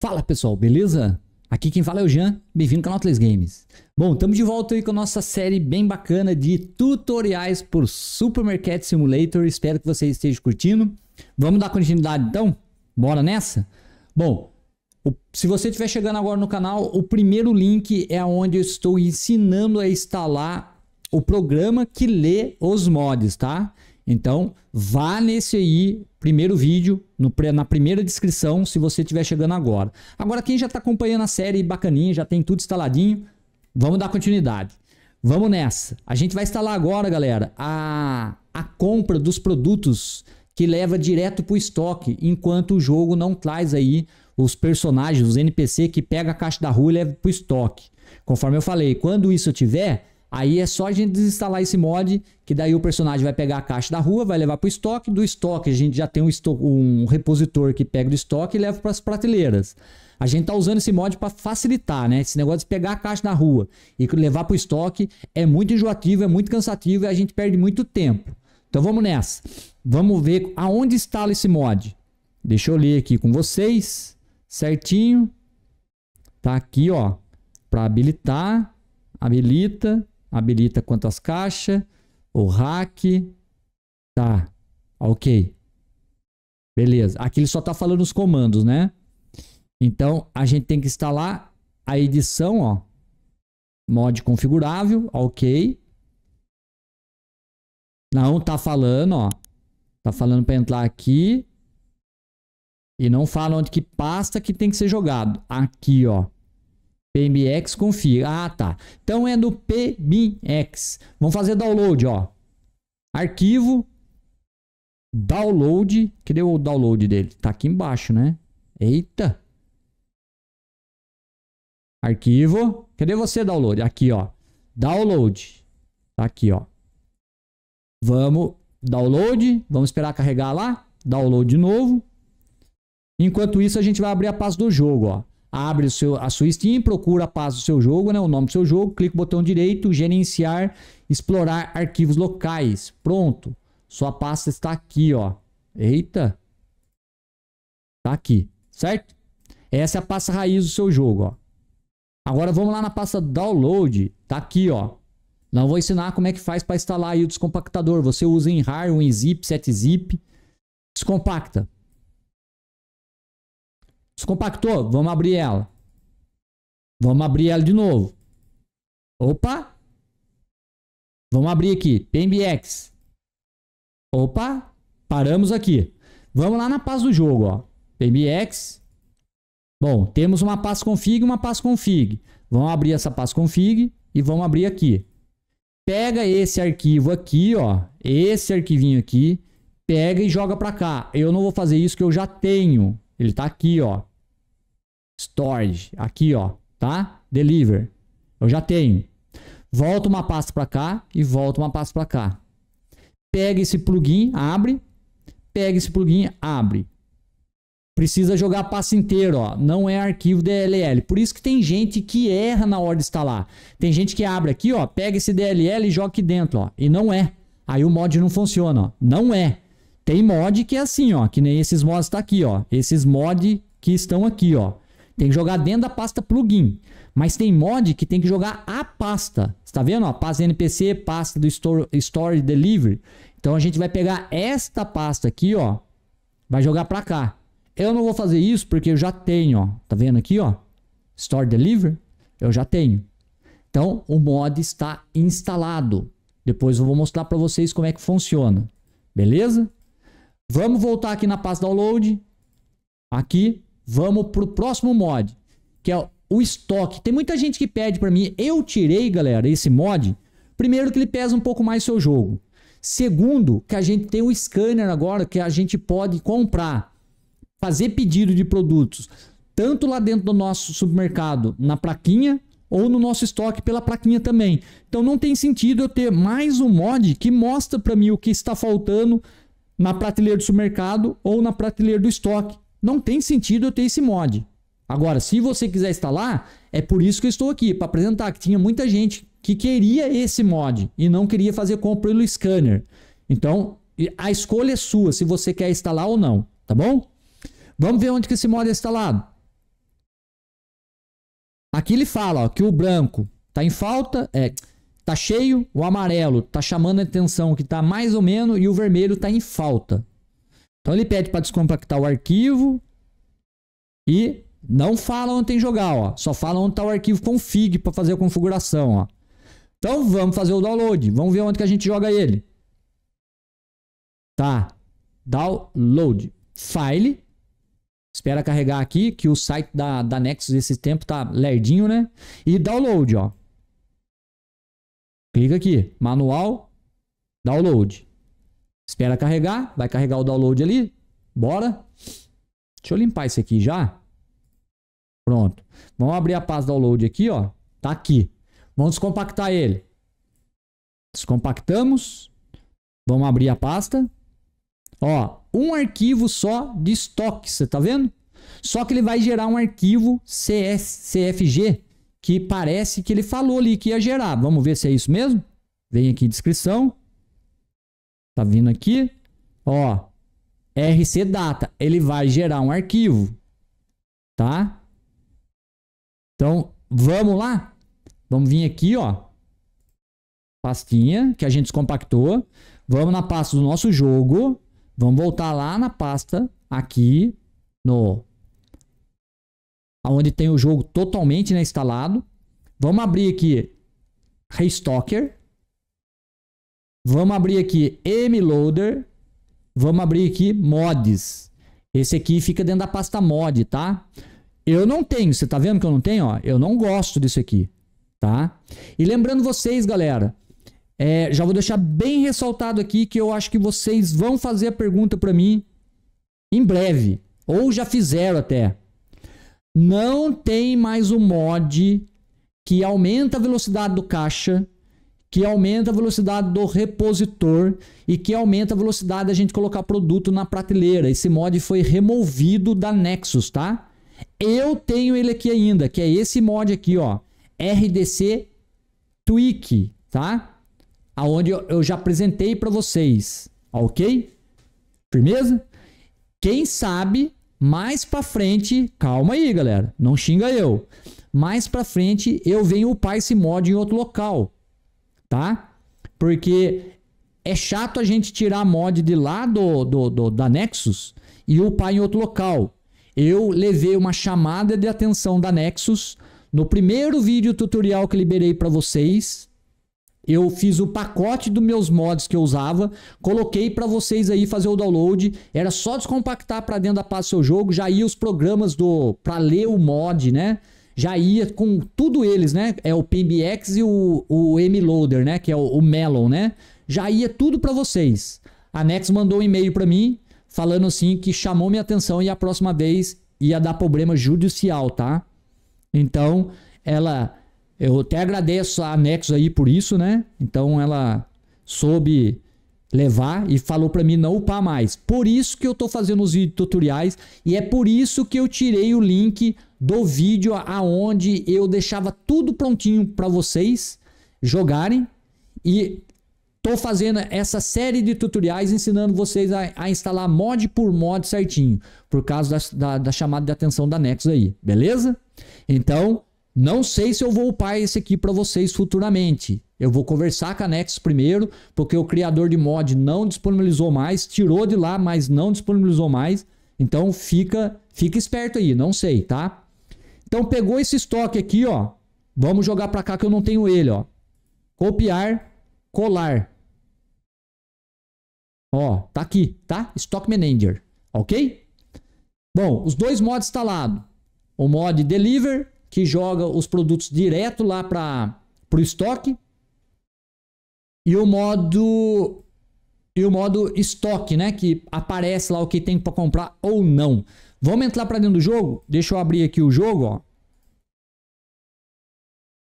Fala pessoal, beleza? Aqui quem fala é o Jean, bem-vindo ao canal Atlas Games. Bom, estamos de volta aí com a nossa série bem bacana de tutoriais por Supermercado Simulator, espero que você esteja curtindo. Vamos dar continuidade então? Bora nessa? Bom, o, se você estiver chegando agora no canal, o primeiro link é onde eu estou ensinando a instalar o programa que lê os mods, tá? Então, vá nesse aí, primeiro vídeo, no, na primeira descrição, se você estiver chegando agora. Agora, quem já está acompanhando a série bacaninha, já tem tudo instaladinho, vamos dar continuidade. Vamos nessa. A gente vai instalar agora, galera, a, a compra dos produtos que leva direto para o estoque, enquanto o jogo não traz aí os personagens, os NPC que pega a caixa da rua e leva para o estoque. Conforme eu falei, quando isso tiver, Aí é só a gente desinstalar esse mod, que daí o personagem vai pegar a caixa da rua, vai levar para o estoque. Do estoque, a gente já tem um, estoque, um repositor que pega do estoque e leva para as prateleiras. A gente tá usando esse mod para facilitar, né? Esse negócio de pegar a caixa na rua e levar para o estoque é muito enjoativo, é muito cansativo e a gente perde muito tempo. Então vamos nessa. Vamos ver aonde instala esse mod. Deixa eu ler aqui com vocês, certinho. Tá aqui, ó, para habilitar, habilita habilita quantas caixas, o rack, tá, ok. Beleza, aqui ele só tá falando os comandos, né? Então, a gente tem que instalar a edição, ó, mod configurável, ok. Não tá falando, ó. Tá falando para entrar aqui. E não fala onde que pasta que tem que ser jogado. Aqui, ó. PMX confia. Ah, tá. Então é no PMX. Vamos fazer download, ó. Arquivo. Download. Cadê o download dele? Tá aqui embaixo, né? Eita. Arquivo. Cadê você, download? Aqui, ó. Download. Tá aqui, ó. Vamos. Download. Vamos esperar carregar lá. Download de novo. Enquanto isso, a gente vai abrir a pasta do jogo, ó abre o seu, a sua Steam, procura a pasta do seu jogo, né, o nome do seu jogo, clica o botão direito, gerenciar, explorar arquivos locais. Pronto. Sua pasta está aqui, ó. Eita. está aqui, certo? Essa é a pasta raiz do seu jogo, ó. Agora vamos lá na pasta download, está aqui, ó. Não vou ensinar como é que faz para instalar aí o descompactador. Você usa em RAR, em zip, 7zip, descompacta. Descompactou, vamos abrir ela. Vamos abrir ela de novo. Opa! Vamos abrir aqui, PMBX. Opa, paramos aqui. Vamos lá na paz do jogo, ó. PMBX. Bom, temos uma paz config e uma paz config. Vamos abrir essa paz config e vamos abrir aqui. Pega esse arquivo aqui, ó, esse arquivinho aqui, pega e joga para cá. Eu não vou fazer isso que eu já tenho. Ele tá aqui, ó storage, aqui ó, tá? Deliver, eu já tenho. Volto uma pasta para cá e volto uma pasta para cá. Pega esse plugin, abre, pega esse plugin, abre. Precisa jogar a pasta inteira, ó. Não é arquivo DLL. Por isso que tem gente que erra na hora de instalar. Tem gente que abre aqui, ó, pega esse DLL e joga aqui dentro, ó. E não é. Aí o mod não funciona, ó. Não é. Tem mod que é assim, ó, que nem esses mods tá aqui, ó. Esses mod que estão aqui, ó. Tem que jogar dentro da pasta plugin. Mas tem mod que tem que jogar a pasta. Você tá vendo? Ó, pasta NPC, pasta do store, store Delivery. Então a gente vai pegar esta pasta aqui, ó. Vai jogar pra cá. Eu não vou fazer isso porque eu já tenho, ó. Tá vendo aqui, ó? Store Delivery. Eu já tenho. Então o mod está instalado. Depois eu vou mostrar para vocês como é que funciona. Beleza? Vamos voltar aqui na pasta download. Aqui Vamos pro próximo mod, que é o estoque. Tem muita gente que pede para mim, eu tirei, galera, esse mod. Primeiro que ele pesa um pouco mais seu jogo. Segundo, que a gente tem o scanner agora que a gente pode comprar, fazer pedido de produtos, tanto lá dentro do nosso supermercado, na plaquinha, ou no nosso estoque pela plaquinha também. Então não tem sentido eu ter mais um mod que mostra para mim o que está faltando na prateleira do supermercado ou na prateleira do estoque não tem sentido eu ter esse mod. Agora, se você quiser instalar, é por isso que eu estou aqui, para apresentar que tinha muita gente que queria esse mod e não queria fazer compra pelo scanner. Então, a escolha é sua, se você quer instalar ou não, tá bom? Vamos ver onde que esse mod é instalado. Aqui ele fala ó, que o branco está em falta, é, tá cheio, o amarelo está chamando a atenção que está mais ou menos e o vermelho está em falta. Então ele pede para descompactar o arquivo e não fala onde tem jogar, ó. Só fala onde está o arquivo config para fazer a configuração, ó. Então vamos fazer o download. Vamos ver onde que a gente joga ele. Tá. Download. File. Espera carregar aqui, que o site da, da Nexus esse tempo tá lerdinho, né? E download, ó. Clica aqui. Manual. Download. Espera carregar, vai carregar o download ali. Bora. Deixa eu limpar isso aqui já. Pronto. Vamos abrir a pasta download aqui, ó. Tá aqui. Vamos descompactar ele. Descompactamos. Vamos abrir a pasta. Ó, um arquivo só de estoque, você tá vendo? Só que ele vai gerar um arquivo CS, CFG, que parece que ele falou ali que ia gerar. Vamos ver se é isso mesmo? Vem aqui descrição. Tá vindo aqui, ó, RC data, ele vai gerar um arquivo, tá? Então, vamos lá? Vamos vir aqui, ó, pastinha que a gente descompactou, vamos na pasta do nosso jogo, vamos voltar lá na pasta aqui no aonde tem o jogo totalmente né, instalado. Vamos abrir aqui Raystoker. Vamos abrir aqui mloader. Vamos abrir aqui mods. Esse aqui fica dentro da pasta mod, tá? Eu não tenho, você tá vendo que eu não tenho? Ó, eu não gosto disso aqui, tá? E lembrando vocês, galera, é, já vou deixar bem ressaltado aqui que eu acho que vocês vão fazer a pergunta para mim em breve, ou já fizeram até. Não tem mais o um mod que aumenta a velocidade do caixa que aumenta a velocidade do repositor e que aumenta a velocidade da gente colocar produto na prateleira. Esse mod foi removido da Nexus, tá? Eu tenho ele aqui ainda, que é esse mod aqui, ó, RDC Tweak, tá? Aonde eu já apresentei para vocês, OK? Firmeza? Quem sabe mais para frente, calma aí, galera, não xinga eu. Mais para frente eu venho upar esse mod em outro local tá? Porque é chato a gente tirar a mod de lá do, do, do, da Nexus e upar em outro local. Eu levei uma chamada de atenção da Nexus no primeiro vídeo tutorial que liberei para vocês. Eu fiz o pacote dos meus mods que eu usava, coloquei para vocês aí fazer o download. Era só descompactar para dentro da pasta do seu jogo, já ia os programas do para ler o mod, né? já ia com tudo eles, né? É o PMX e o, o M-Loader, né? Que é o, o Melon, né? Já ia tudo para vocês. A Nex mandou um e-mail para mim falando assim que chamou minha atenção e a próxima vez ia dar problema judicial, tá? Então, ela eu até agradeço a Nex aí por isso, né? Então ela soube levar e falou para mim não upar mais. Por isso que eu tô fazendo os vídeos tutoriais e é por isso que eu tirei o link do vídeo aonde eu deixava tudo prontinho para vocês jogarem e tô fazendo essa série de tutoriais ensinando vocês a, a instalar mod por mod certinho, por causa da, da, da, chamada de atenção da Nexus aí, beleza? Então, não sei se eu vou upar esse aqui para vocês futuramente. Eu vou conversar com a Nexus primeiro, porque o criador de mod não disponibilizou mais, tirou de lá, mas não disponibilizou mais. Então, fica, fica esperto aí, não sei, tá? Então pegou esse estoque aqui, ó. Vamos jogar para cá que eu não tenho ele, ó. Copiar, colar. Ó, tá aqui, tá? Stock Manager, ok? Bom, os dois mods instalados. Tá o mod Deliver, que joga os produtos direto lá para o estoque. E o modo e o modo estoque, né, que aparece lá o que tem para comprar ou não. Vamos entrar para dentro do jogo? Deixa eu abrir aqui o jogo, ó.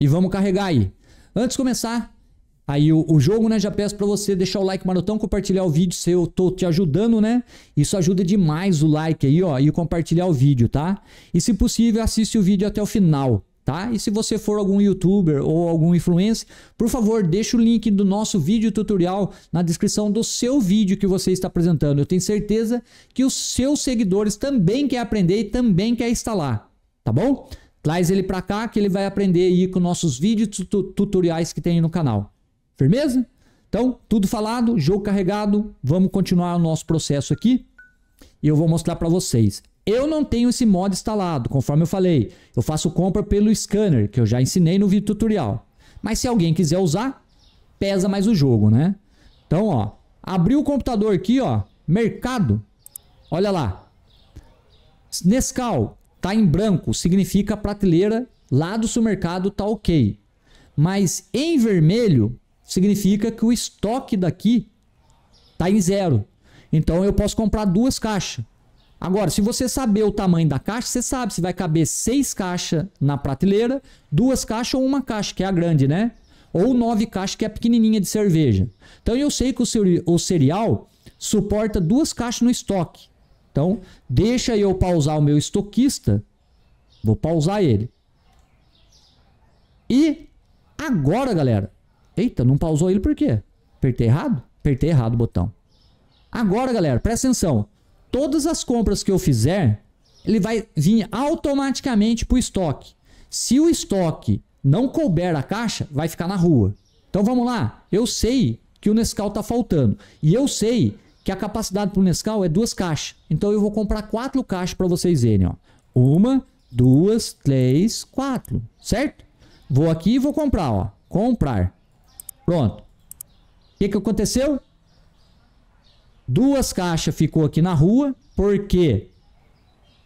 E vamos carregar aí. Antes de começar, aí o, o jogo, né? Já peço para você deixar o like marotão, compartilhar o vídeo se eu tô te ajudando, né? Isso ajuda demais o like aí, ó, e compartilhar o vídeo, tá? E se possível, assiste o vídeo até o final. Tá? E se você for algum youtuber ou algum influencer, por favor, deixe o link do nosso vídeo tutorial na descrição do seu vídeo que você está apresentando. Eu tenho certeza que os seus seguidores também querem aprender e também querem instalar, tá bom? Traz ele para cá que ele vai aprender aí com nossos vídeos tutoriais que tem no canal. Firmeza? Então, tudo falado, jogo carregado, vamos continuar o nosso processo aqui e eu vou mostrar para vocês. Eu não tenho esse mod instalado, conforme eu falei. Eu faço compra pelo scanner, que eu já ensinei no vídeo tutorial. Mas se alguém quiser usar, pesa mais o jogo, né? Então, ó, abri o computador aqui, ó, mercado. Olha lá. Nescau tá em branco, significa prateleira lá do supermercado tá OK. Mas em vermelho significa que o estoque daqui tá em zero. Então eu posso comprar duas caixas. Agora, se você saber o tamanho da caixa, você sabe se vai caber seis caixas na prateleira, duas caixas ou uma caixa, que é a grande, né? Ou nove caixas, que é a pequenininha de cerveja. Então, eu sei que o cereal suporta duas caixas no estoque. Então, deixa eu pausar o meu estoquista. Vou pausar ele. E agora, galera. Eita, não pausou ele por quê? Apertei errado? Apertei errado o botão. Agora, galera, presta atenção todas as compras que eu fizer, ele vai vir automaticamente para o estoque. Se o estoque não couber a caixa, vai ficar na rua. Então vamos lá, eu sei que o Nescau está faltando e eu sei que a capacidade para o Nescau é duas caixas. Então eu vou comprar quatro caixas para vocês verem. Ó. Uma, duas, três, quatro, certo? Vou aqui e vou comprar, ó. comprar. Pronto. O que, que aconteceu? Duas caixas ficou aqui na rua, porque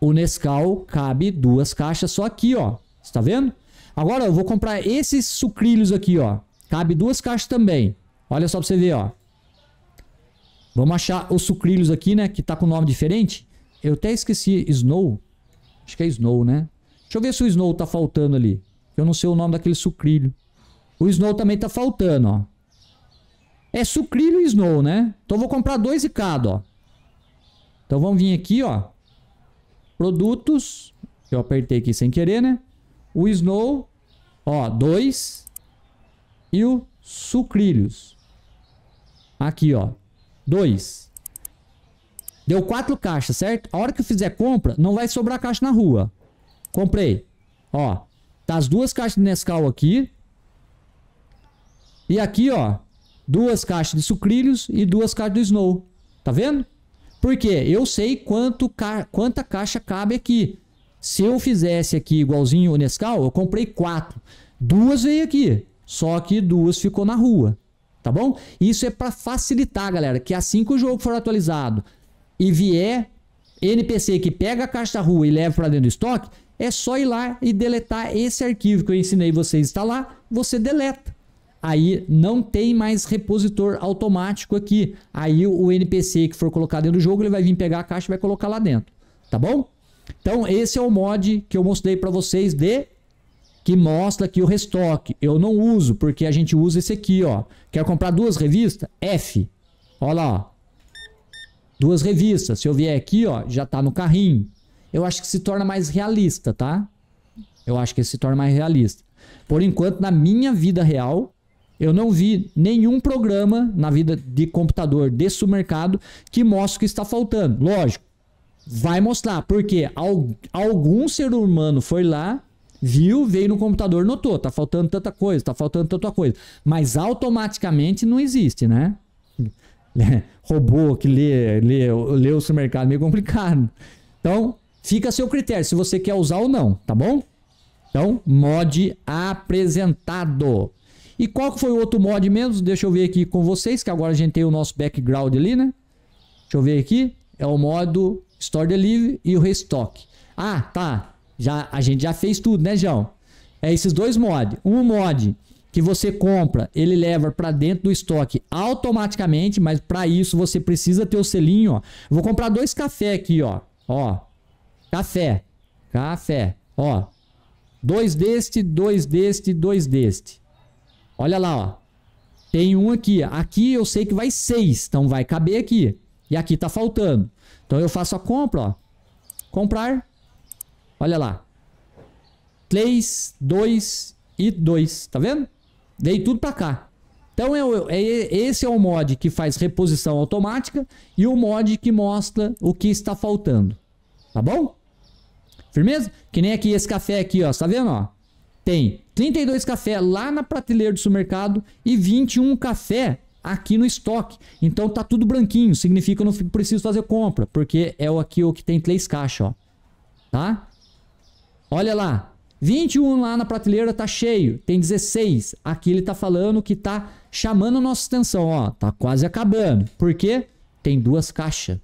o Nescau cabe duas caixas só aqui, ó. Você tá vendo? Agora eu vou comprar esses sucrilhos aqui, ó. Cabe duas caixas também. Olha só pra você ver, ó. Vamos achar os sucrilhos aqui, né? Que tá com nome diferente. Eu até esqueci. Snow. Acho que é Snow, né? Deixa eu ver se o Snow tá faltando ali. Eu não sei o nome daquele sucrilho. O Snow também tá faltando, ó é sucrilho e snow, né? Então vou comprar dois de cada, ó. Então vamos vir aqui, ó. Produtos. Eu apertei aqui sem querer, né? O snow, ó, dois. E o sucrilhos. Aqui, ó. Dois. Deu quatro caixas, certo? A hora que eu fizer compra, não vai sobrar caixa na rua. Comprei. Ó, tá as duas caixas de Nescau aqui. E aqui, ó, duas caixas de sucrilhos e duas caixas de snow. Tá vendo? Porque eu sei quanto ca... quanta caixa cabe aqui. Se eu fizesse aqui igualzinho o Nescau, eu comprei quatro. Duas veio aqui, só que duas ficou na rua. Tá bom? Isso é para facilitar, galera, que assim que o jogo for atualizado e vier NPC que pega a caixa da rua e leva para dentro do estoque, é só ir lá e deletar esse arquivo que eu ensinei vocês instalar, você deleta aí não tem mais repositor automático aqui. Aí o NPC que for colocado dentro do jogo, ele vai vir pegar a caixa e vai colocar lá dentro, tá bom? Então esse é o mod que eu mostrei para vocês de que mostra aqui o restock. Eu não uso, porque a gente usa esse aqui, ó. Quer comprar duas revistas? F. Olha lá, ó. Duas revistas. Se eu vier aqui, ó, já tá no carrinho. Eu acho que se torna mais realista, tá? Eu acho que se torna mais realista. Por enquanto, na minha vida real, eu não vi nenhum programa na vida de computador desse mercado que mostre o que está faltando. Lógico, vai mostrar, porque algum ser humano foi lá, viu, veio no computador, notou, tá faltando tanta coisa, tá faltando tanta coisa. Mas automaticamente não existe, né? Robô que lê, lê, lê o supermercado, é meio complicado. Então, fica a seu critério se você quer usar ou não, tá bom? Então, mod apresentado. E qual que foi o outro mod mesmo? Deixa eu ver aqui com vocês, que agora a gente tem o nosso background ali, né? Deixa eu ver aqui. É o modo Store Delivery e o Restock. Ah, tá. Já, a gente já fez tudo, né, João? É esses dois mods. Um mod que você compra, ele leva para dentro do estoque automaticamente, mas para isso você precisa ter o selinho, ó. Vou comprar dois café aqui, ó. Ó. Café. Café. Ó. Dois deste, dois deste, dois deste. Olha lá, ó. Tem um aqui. Aqui eu sei que vai seis. Então vai caber aqui. E aqui tá faltando. Então eu faço a compra, ó. Comprar. Olha lá. 3, 2 e 2. Tá vendo? Dei tudo pra cá. Então eu, é, é, esse é o mod que faz reposição automática e o mod que mostra o que está faltando. Tá bom? Firmeza? Que nem aqui esse café aqui, ó. Tá vendo, ó? tem 32 café lá na prateleira do supermercado e 21 café aqui no estoque. Então tá tudo branquinho, significa que eu não preciso fazer compra, porque é o aqui o que tem três caixas, ó. Tá? Olha lá. 21 lá na prateleira tá cheio, tem 16. Aqui ele tá falando que tá chamando a nossa atenção, ó, tá quase acabando. Por quê? Tem duas caixas.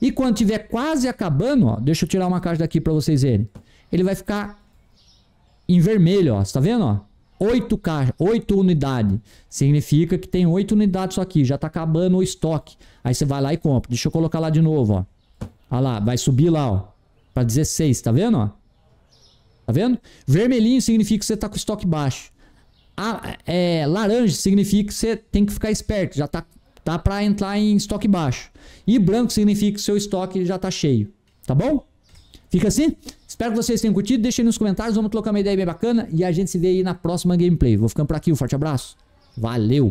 E quando tiver quase acabando, ó, deixa eu tirar uma caixa daqui para vocês verem. Ele vai ficar em vermelho, ó. Você tá vendo, ó? 8 caixas, 8 unidades. Significa que tem 8 unidades só aqui, já tá acabando o estoque. Aí você vai lá e compra. Deixa eu colocar lá de novo, ó. Olha lá, vai subir lá, ó. Pra 16, tá vendo, ó? Tá vendo? Vermelhinho significa que você tá com estoque baixo. A, é, laranja significa que você tem que ficar esperto, já tá, tá pra entrar em estoque baixo. E branco significa que seu estoque já tá cheio, tá bom? Fica assim? Espero que vocês tenham curtido. Deixe aí nos comentários. Vamos colocar uma ideia bem bacana. E a gente se vê aí na próxima gameplay. Vou ficando por aqui. Um forte abraço. Valeu!